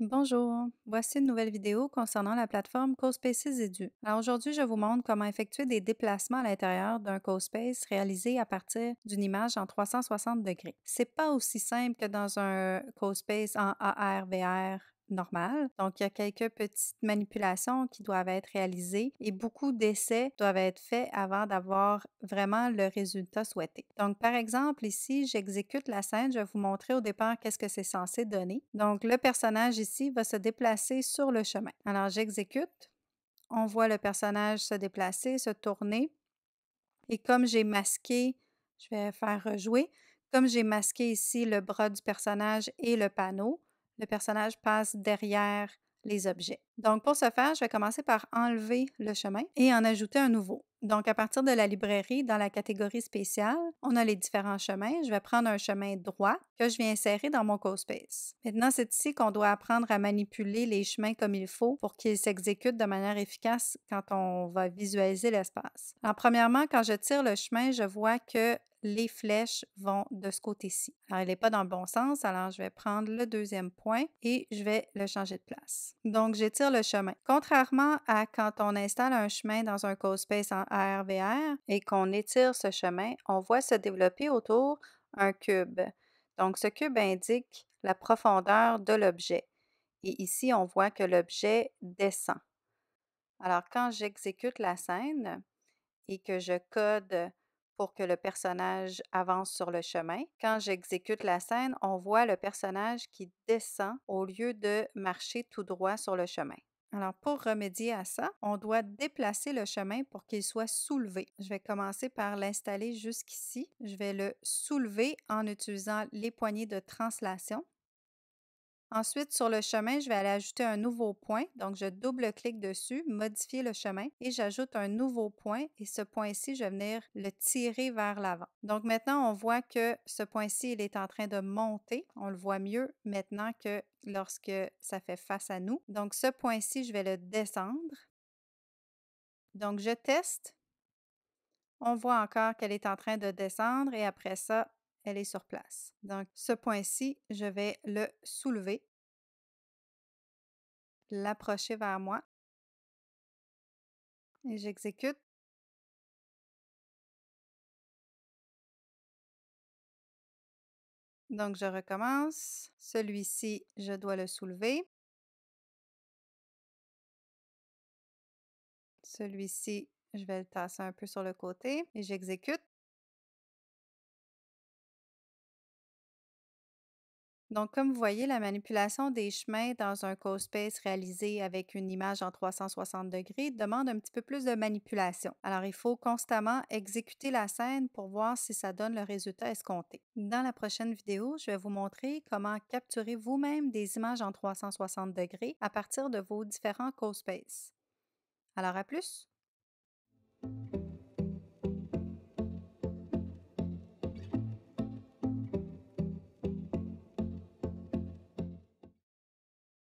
Bonjour, voici une nouvelle vidéo concernant la plateforme CoSpaces Edu. Alors aujourd'hui, je vous montre comment effectuer des déplacements à l'intérieur d'un CoSpace réalisé à partir d'une image en 360 degrés. C'est pas aussi simple que dans un CoSpace en AR/VR donc, il y a quelques petites manipulations qui doivent être réalisées et beaucoup d'essais doivent être faits avant d'avoir vraiment le résultat souhaité. Donc, par exemple, ici, j'exécute la scène. Je vais vous montrer au départ qu'est-ce que c'est censé donner. Donc, le personnage ici va se déplacer sur le chemin. Alors, j'exécute. On voit le personnage se déplacer, se tourner. Et comme j'ai masqué, je vais faire rejouer. Comme j'ai masqué ici le bras du personnage et le panneau, le personnage passe derrière les objets. Donc, pour ce faire, je vais commencer par enlever le chemin et en ajouter un nouveau. Donc, à partir de la librairie, dans la catégorie spéciale, on a les différents chemins. Je vais prendre un chemin droit que je vais insérer dans mon CoSpace. Maintenant, c'est ici qu'on doit apprendre à manipuler les chemins comme il faut pour qu'ils s'exécutent de manière efficace quand on va visualiser l'espace. Alors, premièrement, quand je tire le chemin, je vois que les flèches vont de ce côté-ci. Alors, il n'est pas dans le bon sens, alors je vais prendre le deuxième point et je vais le changer de place. Donc, j'étire le chemin. Contrairement à quand on installe un chemin dans un code space en ARVR et qu'on étire ce chemin, on voit se développer autour un cube. Donc, ce cube indique la profondeur de l'objet. Et ici, on voit que l'objet descend. Alors, quand j'exécute la scène et que je code pour que le personnage avance sur le chemin. Quand j'exécute la scène, on voit le personnage qui descend au lieu de marcher tout droit sur le chemin. Alors, pour remédier à ça, on doit déplacer le chemin pour qu'il soit soulevé. Je vais commencer par l'installer jusqu'ici. Je vais le soulever en utilisant les poignées de translation. Ensuite, sur le chemin, je vais aller ajouter un nouveau point. Donc, je double-clique dessus, modifier le chemin et j'ajoute un nouveau point. Et ce point-ci, je vais venir le tirer vers l'avant. Donc, maintenant, on voit que ce point-ci, il est en train de monter. On le voit mieux maintenant que lorsque ça fait face à nous. Donc, ce point-ci, je vais le descendre. Donc, je teste. On voit encore qu'elle est en train de descendre et après ça, elle est sur place. Donc, ce point-ci, je vais le soulever l'approcher vers moi. Et j'exécute. Donc, je recommence. Celui-ci, je dois le soulever. Celui-ci, je vais le tasser un peu sur le côté et j'exécute. Donc, comme vous voyez, la manipulation des chemins dans un Cospace réalisé avec une image en 360 degrés demande un petit peu plus de manipulation. Alors, il faut constamment exécuter la scène pour voir si ça donne le résultat escompté. Dans la prochaine vidéo, je vais vous montrer comment capturer vous-même des images en 360 degrés à partir de vos différents co-spaces. Alors, à plus!